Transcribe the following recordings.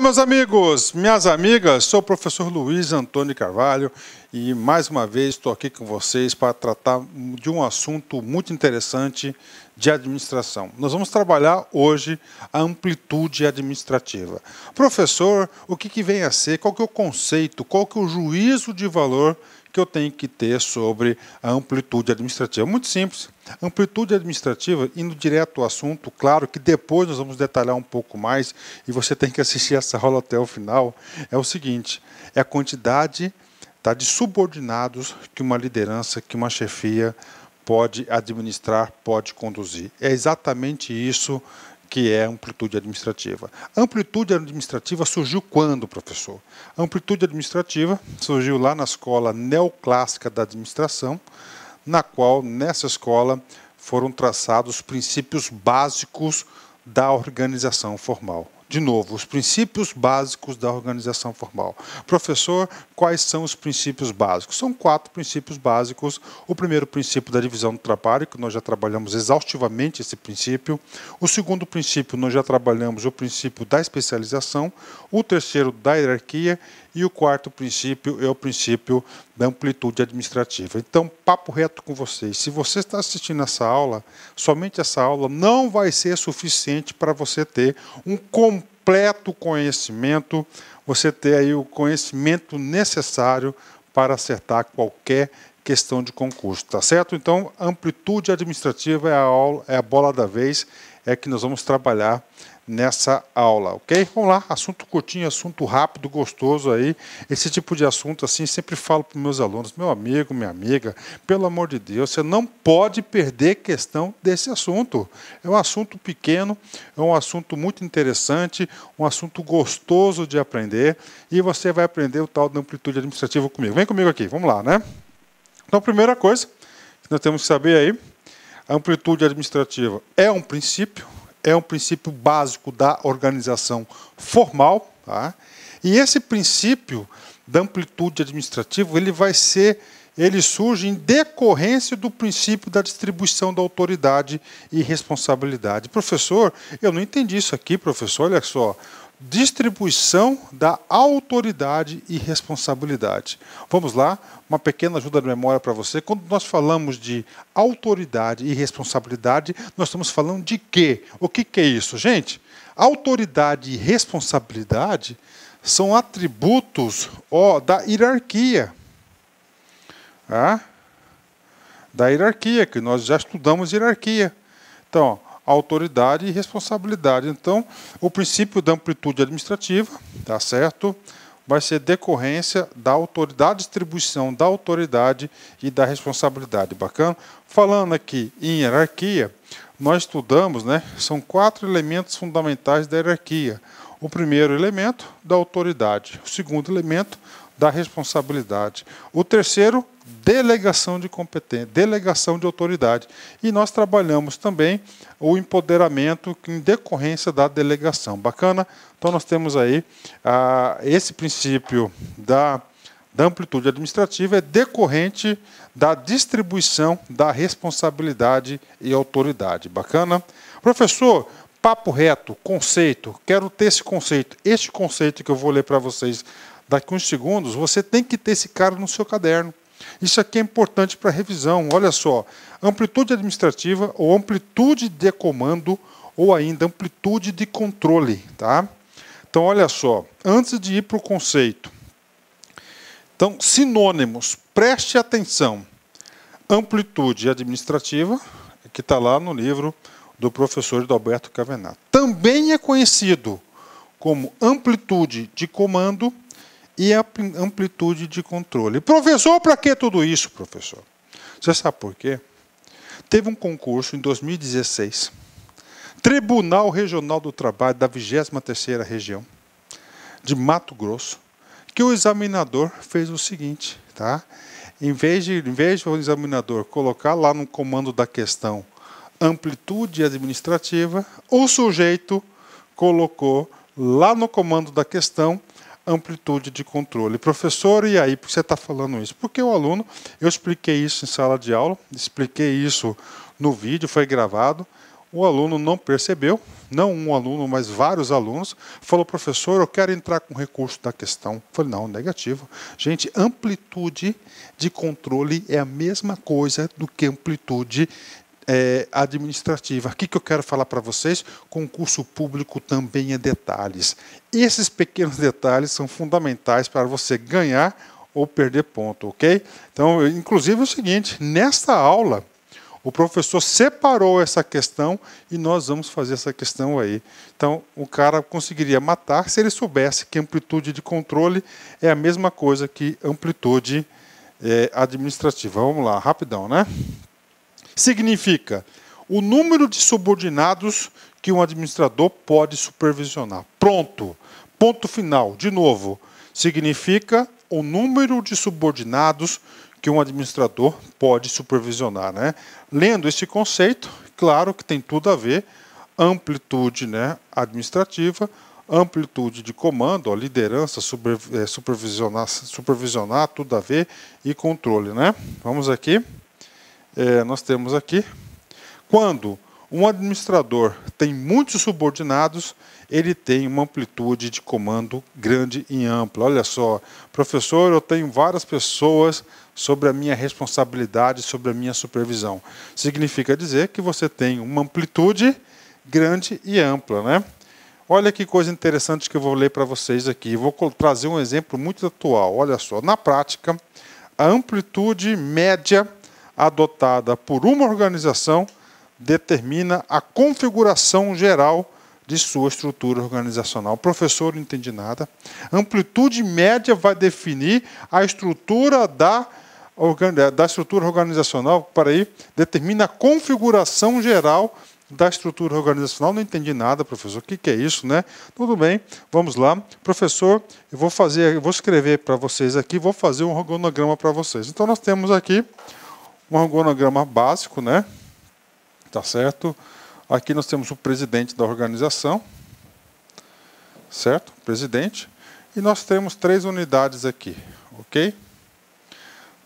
Meus amigos, minhas amigas, sou o professor Luiz Antônio Carvalho e mais uma vez estou aqui com vocês para tratar de um assunto muito interessante de administração. Nós vamos trabalhar hoje a amplitude administrativa. Professor, o que, que vem a ser? Qual que é o conceito? Qual que é o juízo de valor que eu tenho que ter sobre a amplitude administrativa. Muito simples. Amplitude administrativa, indo direto ao assunto, claro que depois nós vamos detalhar um pouco mais e você tem que assistir essa aula até o final, é o seguinte: é a quantidade tá, de subordinados que uma liderança, que uma chefia pode administrar, pode conduzir. É exatamente isso que é amplitude administrativa. Amplitude administrativa surgiu quando, professor? Amplitude administrativa surgiu lá na escola neoclássica da administração, na qual, nessa escola, foram traçados os princípios básicos da organização formal de novo, os princípios básicos da organização formal. Professor, quais são os princípios básicos? São quatro princípios básicos. O primeiro princípio da divisão do trabalho, que nós já trabalhamos exaustivamente esse princípio. O segundo princípio, nós já trabalhamos o princípio da especialização. O terceiro, da hierarquia. E o quarto princípio é o princípio da amplitude administrativa. Então, papo reto com vocês. Se você está assistindo essa aula, somente essa aula não vai ser suficiente para você ter um completo conhecimento, você ter aí o conhecimento necessário para acertar qualquer questão de concurso, tá certo? Então, amplitude administrativa é a, aula, é a bola da vez, é que nós vamos trabalhar nessa aula, ok? Vamos lá, assunto curtinho, assunto rápido, gostoso aí. Esse tipo de assunto, assim, sempre falo para meus alunos, meu amigo, minha amiga, pelo amor de Deus, você não pode perder questão desse assunto. É um assunto pequeno, é um assunto muito interessante, um assunto gostoso de aprender e você vai aprender o tal da amplitude administrativa comigo. Vem comigo aqui, vamos lá, né? Então, primeira coisa que nós temos que saber aí, a amplitude administrativa é um princípio, é um princípio básico da organização formal. Tá? E esse princípio da amplitude administrativa ele vai ser ele surge em decorrência do princípio da distribuição da autoridade e responsabilidade. Professor, eu não entendi isso aqui, professor, olha só distribuição da autoridade e responsabilidade. Vamos lá, uma pequena ajuda de memória para você. Quando nós falamos de autoridade e responsabilidade, nós estamos falando de quê? O que, que é isso, gente? Autoridade e responsabilidade são atributos ó, da hierarquia. Ah? Da hierarquia, que nós já estudamos hierarquia. Então, ó, autoridade e responsabilidade. Então, o princípio da amplitude administrativa, tá certo? Vai ser decorrência da autoridade, distribuição da autoridade e da responsabilidade. Bacana? Falando aqui em hierarquia, nós estudamos, né? São quatro elementos fundamentais da hierarquia. O primeiro elemento da autoridade, o segundo elemento da responsabilidade. O terceiro, delegação de competência, delegação de autoridade. E nós trabalhamos também o empoderamento em decorrência da delegação. Bacana? Então nós temos aí ah, esse princípio da, da amplitude administrativa é decorrente da distribuição da responsabilidade e autoridade. Bacana? Professor, papo reto, conceito, quero ter esse conceito. Este conceito que eu vou ler para vocês daqui uns segundos, você tem que ter esse cara no seu caderno. Isso aqui é importante para revisão. Olha só, amplitude administrativa ou amplitude de comando ou ainda amplitude de controle, tá? Então olha só, antes de ir para o conceito, então sinônimos, preste atenção. Amplitude administrativa, que está lá no livro do professor Alberto Cavenato. Também é conhecido como amplitude de comando e amplitude de controle. Professor, para que tudo isso, professor? Você sabe por quê? Teve um concurso em 2016, Tribunal Regional do Trabalho da 23ª Região de Mato Grosso, que o examinador fez o seguinte, tá? Em vez de, em vez do o examinador colocar lá no comando da questão amplitude administrativa, o sujeito colocou lá no comando da questão amplitude de controle. Professor, e aí, por que você está falando isso? Porque o aluno, eu expliquei isso em sala de aula, expliquei isso no vídeo, foi gravado. O aluno não percebeu, não um aluno, mas vários alunos, falou, professor, eu quero entrar com recurso da questão. Eu falei, não, negativo. Gente, amplitude de controle é a mesma coisa do que amplitude é, administrativa. O que, que eu quero falar para vocês? Concurso público também é detalhes. Esses pequenos detalhes são fundamentais para você ganhar ou perder ponto, ok? Então, inclusive é o seguinte: nesta aula, o professor separou essa questão e nós vamos fazer essa questão aí. Então, o cara conseguiria matar se ele soubesse que amplitude de controle é a mesma coisa que amplitude é, administrativa. Vamos lá, rapidão, né? Significa o número de subordinados que um administrador pode supervisionar. Pronto. Ponto final. De novo, significa o número de subordinados que um administrador pode supervisionar. Né? Lendo esse conceito, claro que tem tudo a ver amplitude né, administrativa, amplitude de comando, ó, liderança, super, é, eh, supervisionar, supervisionar, tudo a ver, e controle. Né? Vamos aqui é, nós temos aqui. Quando um administrador tem muitos subordinados, ele tem uma amplitude de comando grande e ampla. Olha só, professor, eu tenho várias pessoas sobre a minha responsabilidade, sobre a minha supervisão. Significa dizer que você tem uma amplitude grande e ampla, né? Olha que coisa interessante que eu vou ler para vocês aqui. Vou trazer um exemplo muito atual. Olha só, na prática, a amplitude média adotada por uma organização determina a configuração geral de sua estrutura organizacional. Professor, não entendi nada. Amplitude média vai definir a estrutura da, da estrutura organizacional. Para aí, determina a configuração geral da estrutura organizacional. Não entendi nada, professor. O que, que é isso, né? Tudo bem, vamos lá. Professor, eu vou fazer, eu vou escrever para vocês aqui, vou fazer um organograma para vocês. Então nós temos aqui um organograma básico, né? Tá certo? Aqui nós temos o presidente da organização, certo? Presidente. E nós temos três unidades aqui, ok?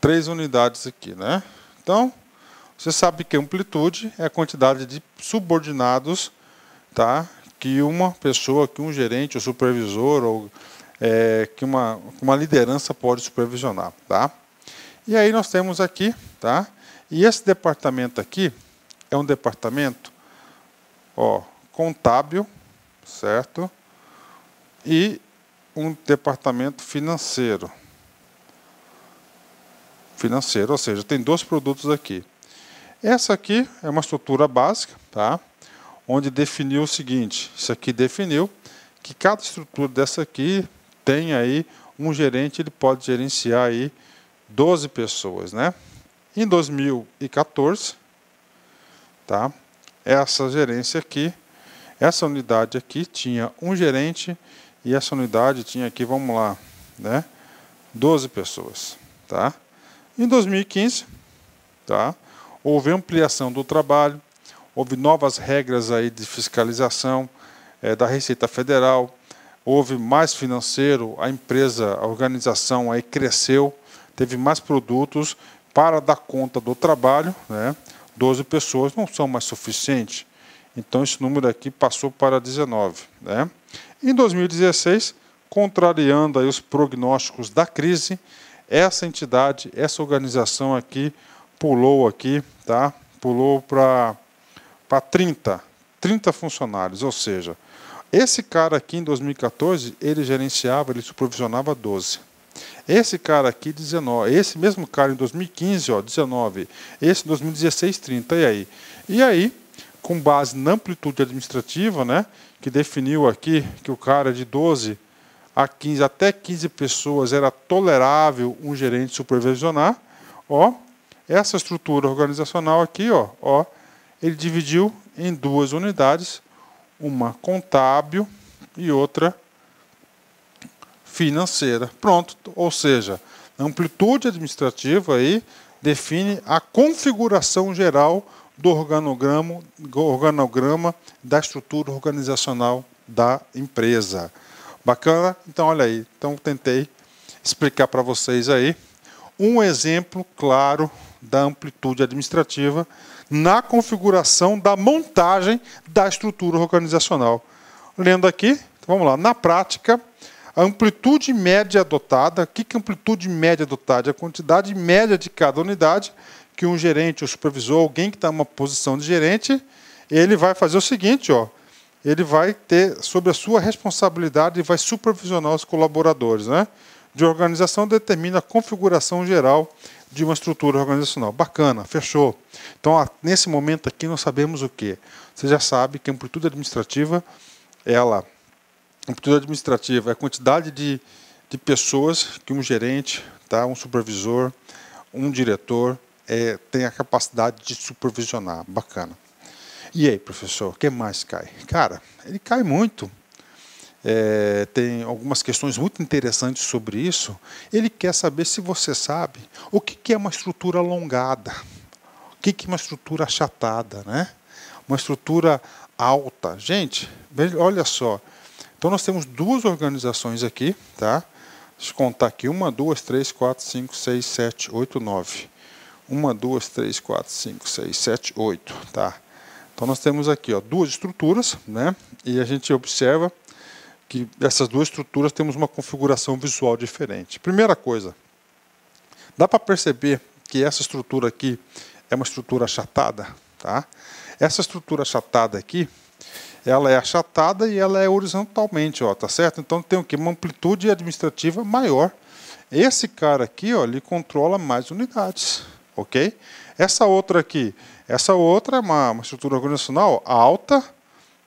Três unidades aqui, né? Então, você sabe que amplitude é a quantidade de subordinados, tá? Que uma pessoa, que um gerente, ou supervisor, ou é, que uma, uma liderança pode supervisionar, tá? E aí nós temos aqui Tá? E esse departamento aqui é um departamento ó, contábil, certo? E um departamento financeiro. Financeiro, ou seja, tem dois produtos aqui. Essa aqui é uma estrutura básica, tá? onde definiu o seguinte: isso aqui definiu que cada estrutura dessa aqui tem aí um gerente, ele pode gerenciar aí 12 pessoas, né? Em 2014, tá? essa gerência aqui, essa unidade aqui tinha um gerente e essa unidade tinha aqui, vamos lá, né? 12 pessoas. Tá? Em 2015, tá? houve ampliação do trabalho, houve novas regras aí de fiscalização é, da Receita Federal, houve mais financeiro, a empresa, a organização aí cresceu, teve mais produtos para dar conta do trabalho, né, 12 pessoas não são mais suficientes. Então, esse número aqui passou para 19. Né? Em 2016, contrariando aí os prognósticos da crise, essa entidade, essa organização aqui, pulou aqui, tá? pulou para 30, 30 funcionários, ou seja, esse cara aqui em 2014, ele gerenciava, ele supervisionava 12. Esse cara aqui, 19. Esse mesmo cara em 2015, ó, 19. Esse em 2016, 30. E aí? E aí, com base na amplitude administrativa, né, que definiu aqui que o cara é de 12 a 15, até 15 pessoas era tolerável um gerente supervisionar, ó, essa estrutura organizacional aqui, ó, ó, ele dividiu em duas unidades, uma contábil e outra financeira. Pronto, ou seja, a amplitude administrativa aí define a configuração geral do organograma, organograma da estrutura organizacional da empresa. Bacana? Então, olha aí. Então, tentei explicar para vocês aí um exemplo claro da amplitude administrativa na configuração da montagem da estrutura organizacional. Lendo aqui, então vamos lá, na prática, a amplitude média adotada, o que é amplitude média adotada? É a quantidade média de cada unidade que um gerente, o supervisor, alguém que está em uma posição de gerente, ele vai fazer o seguinte, ó, ele vai ter sobre a sua responsabilidade e vai supervisionar os colaboradores, né? De organização determina a configuração geral de uma estrutura organizacional. Bacana, fechou. Então, nesse momento aqui, nós sabemos o que. Você já sabe que a amplitude administrativa, ela Amplitude administrativa é a quantidade de, de pessoas que um gerente, tá, um supervisor, um diretor é, tem a capacidade de supervisionar. Bacana. E aí, professor, o que mais cai? Cara, ele cai muito. É, tem algumas questões muito interessantes sobre isso. Ele quer saber se você sabe o que, que é uma estrutura alongada, o que, que é uma estrutura achatada, né? uma estrutura alta. Gente, olha só, então nós temos duas organizações aqui, tá? Deixa eu contar aqui. Uma, duas, três, quatro, cinco, seis, sete, oito, nove. Uma, duas, três, quatro, cinco, seis, sete, oito, tá? Então nós temos aqui ó, duas estruturas, né? E a gente observa que essas duas estruturas temos uma configuração visual diferente. Primeira coisa, dá para perceber que essa estrutura aqui é uma estrutura achatada, tá? Essa estrutura achatada aqui, ela é achatada e ela é horizontalmente, ó, tá certo? Então tem o que uma amplitude administrativa maior. Esse cara aqui, ó, ele controla mais unidades, ok? Essa outra aqui, essa outra é uma, uma estrutura organizacional alta,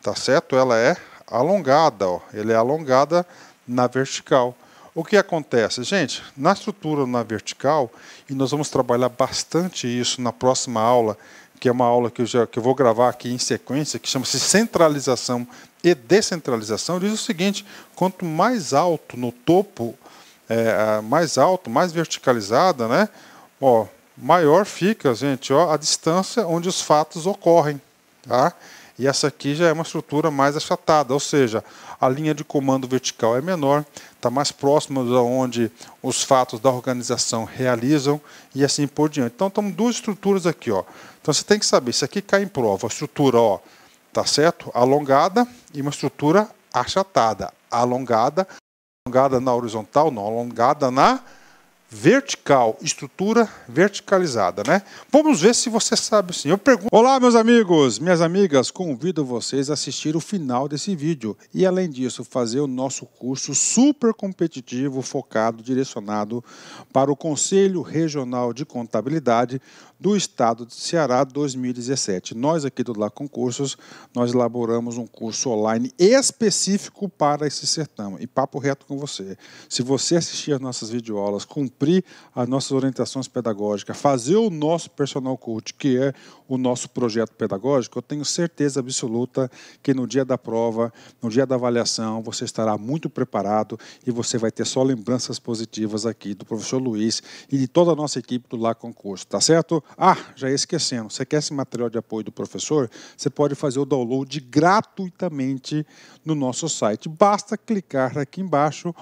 tá certo? Ela é alongada, ó, ele é alongada na vertical. O que acontece? Gente, na estrutura na vertical, e nós vamos trabalhar bastante isso na próxima aula, que é uma aula que eu, já, que eu vou gravar aqui em sequência, que chama-se Centralização e Descentralização, diz o seguinte: quanto mais alto no topo, é, mais alto, mais verticalizada, né, ó, maior fica, gente, ó, a distância onde os fatos ocorrem. Tá? E essa aqui já é uma estrutura mais achatada, ou seja, a linha de comando vertical é menor, está mais próxima de onde os fatos da organização realizam e assim por diante. Então, estamos duas estruturas aqui. Ó. Então você tem que saber, isso aqui cai em prova, a estrutura, ó, tá certo? Alongada e uma estrutura achatada. Alongada, alongada na horizontal, não, alongada na vertical, estrutura verticalizada, né? Vamos ver se você sabe sim. Eu pergunto. Olá, meus amigos, minhas amigas, convido vocês a assistir o final desse vídeo e além disso, fazer o nosso curso super competitivo focado direcionado para o Conselho Regional de Contabilidade do Estado de Ceará 2017. Nós aqui do Lá Concursos, nós elaboramos um curso online específico para esse certame. E papo reto com você. Se você assistir às nossas videoaulas, cumprir as nossas orientações pedagógicas, fazer o nosso personal coach, que é o nosso projeto pedagógico, eu tenho certeza absoluta que no dia da prova, no dia da avaliação, você estará muito preparado e você vai ter só lembranças positivas aqui do professor Luiz e de toda a nossa equipe do Lá Concurso, tá certo? Ah, já ia esquecendo. Você quer esse material de apoio do professor? Você pode fazer o download gratuitamente no nosso site. Basta clicar aqui embaixo,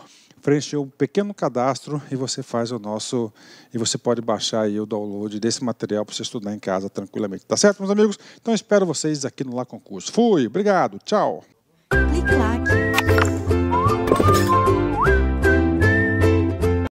preencher um pequeno cadastro e você faz o nosso e você pode baixar aí o download desse material para você estudar em casa tranquilamente. Tá certo, meus amigos? Então espero vocês aqui no Lá Concurso. Fui, obrigado, tchau. Clique lá.